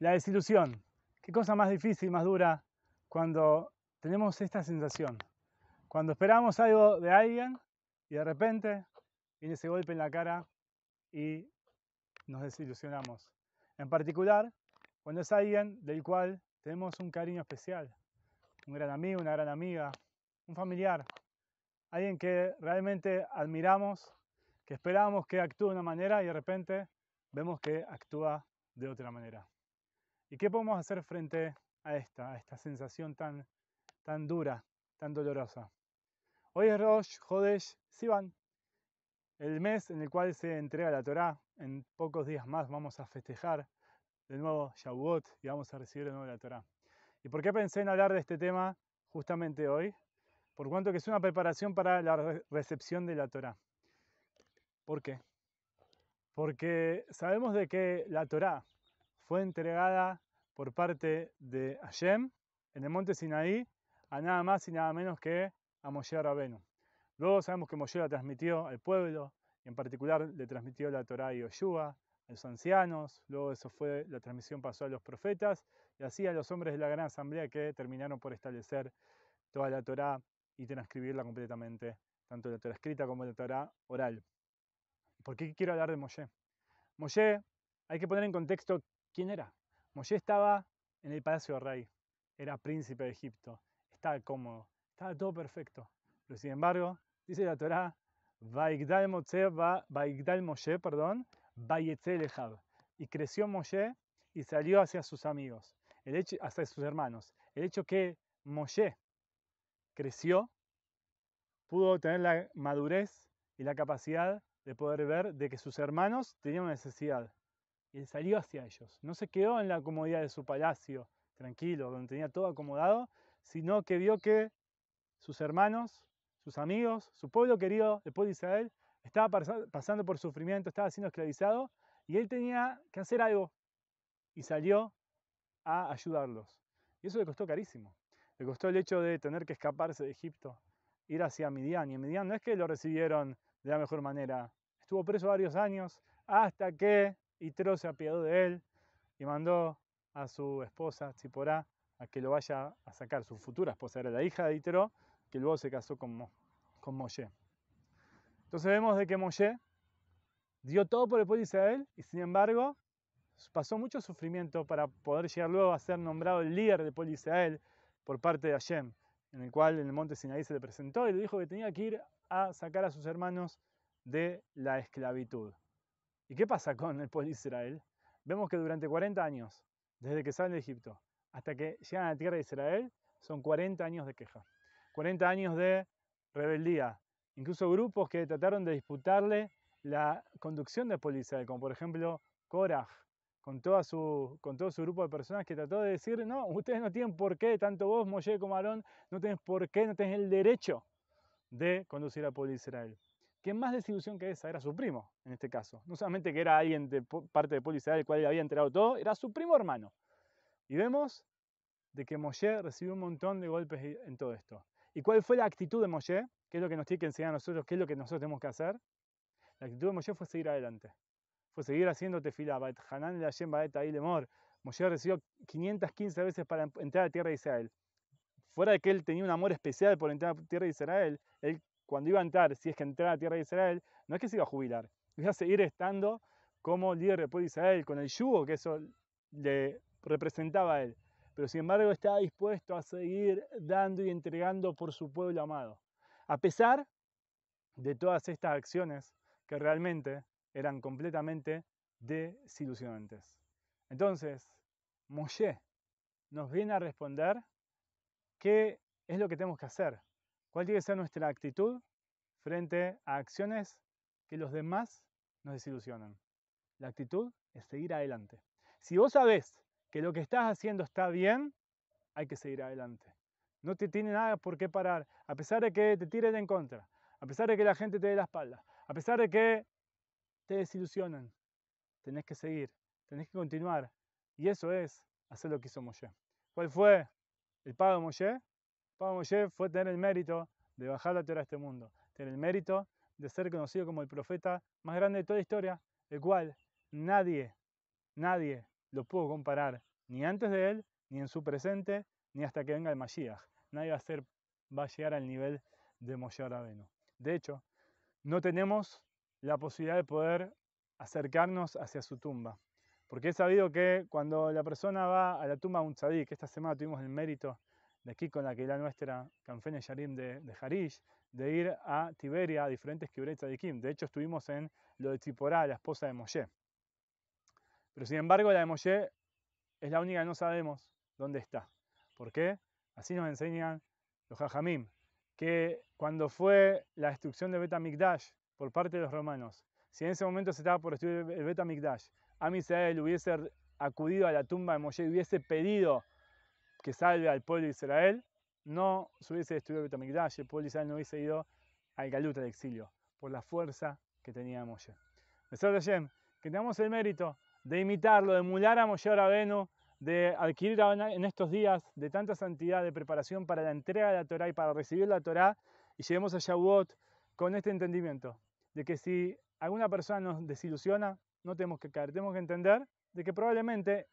La desilusión. Qué cosa más difícil, más dura cuando tenemos esta sensación. Cuando esperamos algo de alguien y de repente viene ese golpe en la cara y nos desilusionamos. En particular, cuando es alguien del cual tenemos un cariño especial, un gran amigo, una gran amiga, un familiar, alguien que realmente admiramos, que esperamos que actúe de una manera y de repente vemos que actúa de otra manera. ¿Y qué podemos hacer frente a esta, esta sensación tan, tan dura, tan dolorosa? Hoy es Rosh Hodesh Sivan, el mes en el cual se entrega la Torá. En pocos días más vamos a festejar de nuevo Shavuot y vamos a recibir de nuevo la Torá. ¿Y por qué pensé en hablar de este tema justamente hoy? Por cuanto que es una preparación para la recepción de la Torá. ¿Por qué? Porque sabemos de que la Torá fue entregada por parte de Hashem en el monte Sinaí a nada más y nada menos que a Moshe Rabenu. Luego sabemos que Moshe la transmitió al pueblo, en particular le transmitió la Torá y Yoshua, a los ancianos, luego eso fue, la transmisión pasó a los profetas, y así a los hombres de la gran asamblea que terminaron por establecer toda la Torá y transcribirla completamente, tanto la Torá escrita como la Torá oral. ¿Por qué quiero hablar de Moshe? Moshe, hay que poner en contexto quién era, Moshe estaba en el palacio del rey, era príncipe de Egipto, estaba cómodo, estaba todo perfecto. Pero sin embargo, dice la Torah, perdón, Y creció Moshe y salió hacia sus amigos, el hecho, hacia sus hermanos. El hecho que Moshe creció, pudo tener la madurez y la capacidad de poder ver de que sus hermanos tenían necesidad y salió hacia ellos. No se quedó en la comodidad de su palacio, tranquilo, donde tenía todo acomodado, sino que vio que sus hermanos, sus amigos, su pueblo querido, el pueblo de Israel, estaba pasando por sufrimiento, estaba siendo esclavizado, y él tenía que hacer algo, y salió a ayudarlos. Y eso le costó carísimo. Le costó el hecho de tener que escaparse de Egipto, ir hacia Midian. Y en Midian no es que lo recibieron de la mejor manera. Estuvo preso varios años hasta que y se apiadó de él y mandó a su esposa Tziporá a que lo vaya a sacar. Su futura esposa era la hija de Itro, que luego se casó con, Mo, con Moshe. Entonces vemos de que Moshe dio todo por el pueblo de Israel y sin embargo pasó mucho sufrimiento para poder llegar luego a ser nombrado el líder del pueblo de Israel por parte de Hashem, en el cual en el monte Sinaí se le presentó y le dijo que tenía que ir a sacar a sus hermanos de la esclavitud. ¿Y qué pasa con el pueblo de Israel? Vemos que durante 40 años, desde que salen de Egipto hasta que llegan a la tierra de Israel, son 40 años de queja, 40 años de rebeldía, incluso grupos que trataron de disputarle la conducción del pueblo de Israel, como por ejemplo Korah, con, su, con todo su grupo de personas que trató de decir, no, ustedes no tienen por qué, tanto vos, Moshe como Aarón, no tenés por qué, no tenés el derecho de conducir al pueblo de Israel que más desilusión que esa era su primo, en este caso. No solamente que era alguien de parte de Policía del cual le había enterado todo, era su primo hermano. Y vemos de que Moshe recibió un montón de golpes en todo esto. ¿Y cuál fue la actitud de Moshe? ¿Qué es lo que nos tiene que enseñar a nosotros? ¿Qué es lo que nosotros tenemos que hacer? La actitud de Moshe fue seguir adelante. Fue seguir haciendo tefilá. Hanan Hashem Baet mor Moshe recibió 515 veces para entrar a la tierra de Israel. Fuera de que él tenía un amor especial por entrar a la tierra de Israel, él cuando iba a entrar, si es que entraba a tierra de Israel, no es que se iba a jubilar, iba a seguir estando como líder del pueblo de Israel, con el yugo que eso le representaba a él. Pero sin embargo estaba dispuesto a seguir dando y entregando por su pueblo amado. A pesar de todas estas acciones que realmente eran completamente desilusionantes. Entonces, Moshe nos viene a responder qué es lo que tenemos que hacer ¿Cuál tiene ser nuestra actitud frente a acciones que los demás nos desilusionan? La actitud es seguir adelante. Si vos sabés que lo que estás haciendo está bien, hay que seguir adelante. No te tiene nada por qué parar, a pesar de que te tiren en contra, a pesar de que la gente te dé la espalda, a pesar de que te desilusionan. Tenés que seguir, tenés que continuar. Y eso es hacer lo que hizo Moshe. ¿Cuál fue el pago de Moshe? Moshe fue tener el mérito de bajar la tierra a este mundo, tener el mérito de ser conocido como el profeta más grande de toda la historia, el cual nadie, nadie lo pudo comparar, ni antes de él, ni en su presente, ni hasta que venga el Mashiach. Nadie va a, ser, va a llegar al nivel de Moshe Rabenu. De hecho, no tenemos la posibilidad de poder acercarnos hacia su tumba. Porque he sabido que cuando la persona va a la tumba de un tzadik, esta semana tuvimos el mérito de aquí con la que la nuestra, Canfene Yarim de, de Harish, de ir a Tiberia, a diferentes Kibret de Kim. De hecho, estuvimos en lo de Tziporá, la esposa de Moshe. Pero sin embargo, la de Moshe es la única que no sabemos dónde está. ¿Por qué? Así nos enseñan los Jajamim, que cuando fue la destrucción de Betamikdash por parte de los romanos, si en ese momento se estaba por destruir el Betamikdash, Mikdash, Amisael hubiese acudido a la tumba de Moshe y hubiese pedido que salve al pueblo de Israel, no se hubiese destruido el Betamigdash, el pueblo de Israel no hubiese ido al galuta al exilio, por la fuerza que tenía Moshe. de Hashem, que tengamos el mérito de imitarlo, de emular a Moshe Rabenu, de adquirir en estos días de tanta santidad, de preparación para la entrega de la Torah y para recibir la Torah, y lleguemos a Shavuot con este entendimiento de que si alguna persona nos desilusiona, no tenemos que caer, tenemos que entender de que probablemente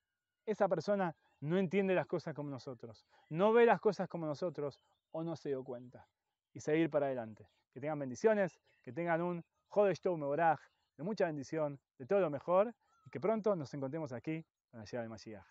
esa persona no entiende las cosas como nosotros, no ve las cosas como nosotros o no se dio cuenta. Y seguir para adelante. Que tengan bendiciones, que tengan un Jodeshtou de mucha bendición, de todo lo mejor y que pronto nos encontremos aquí en la ciudad de Mashiach.